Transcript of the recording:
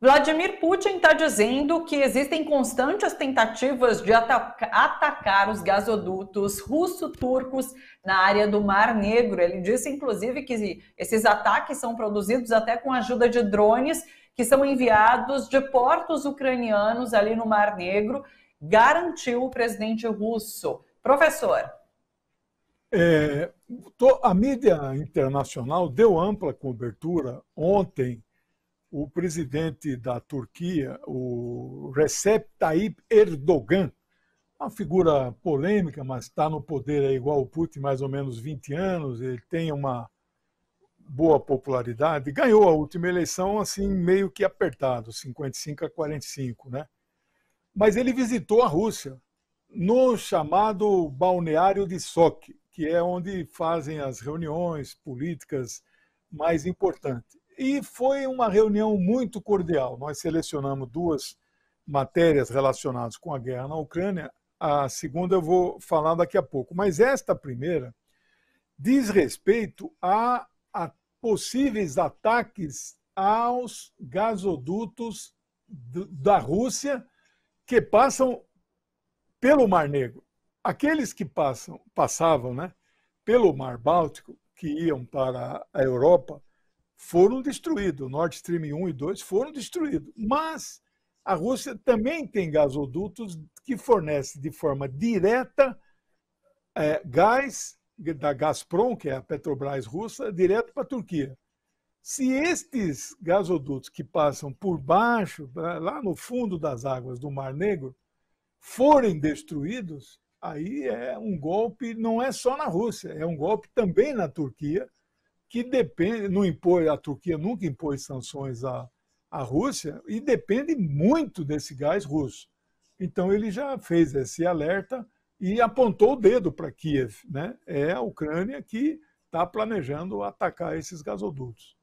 Vladimir Putin está dizendo que existem constantes tentativas de ataca atacar os gasodutos russo-turcos na área do Mar Negro. Ele disse, inclusive, que esses ataques são produzidos até com a ajuda de drones que são enviados de portos ucranianos ali no Mar Negro, garantiu o presidente russo. Professor. É, a mídia internacional deu ampla cobertura ontem o presidente da Turquia, o Recep Tayyip Erdogan, uma figura polêmica, mas está no poder é igual o Putin mais ou menos 20 anos, ele tem uma boa popularidade, ganhou a última eleição assim meio que apertado, 55 a 45, né? Mas ele visitou a Rússia no chamado balneário de Sochi, que é onde fazem as reuniões políticas mais importantes. E foi uma reunião muito cordial. Nós selecionamos duas matérias relacionadas com a guerra na Ucrânia. A segunda eu vou falar daqui a pouco. Mas esta primeira diz respeito a, a possíveis ataques aos gasodutos da Rússia que passam pelo Mar Negro. Aqueles que passam, passavam né, pelo Mar Báltico, que iam para a Europa, foram destruídos. O Nord Stream 1 e 2 foram destruídos. Mas a Rússia também tem gasodutos que fornece de forma direta é, gás da Gazprom, que é a Petrobras russa, direto para a Turquia. Se estes gasodutos que passam por baixo, lá no fundo das águas do Mar Negro, forem destruídos, aí é um golpe, não é só na Rússia, é um golpe também na Turquia, que depende, não impõe, a Turquia nunca impôs sanções à, à Rússia e depende muito desse gás russo. Então ele já fez esse alerta e apontou o dedo para Kiev, né? É a Ucrânia que está planejando atacar esses gasodutos.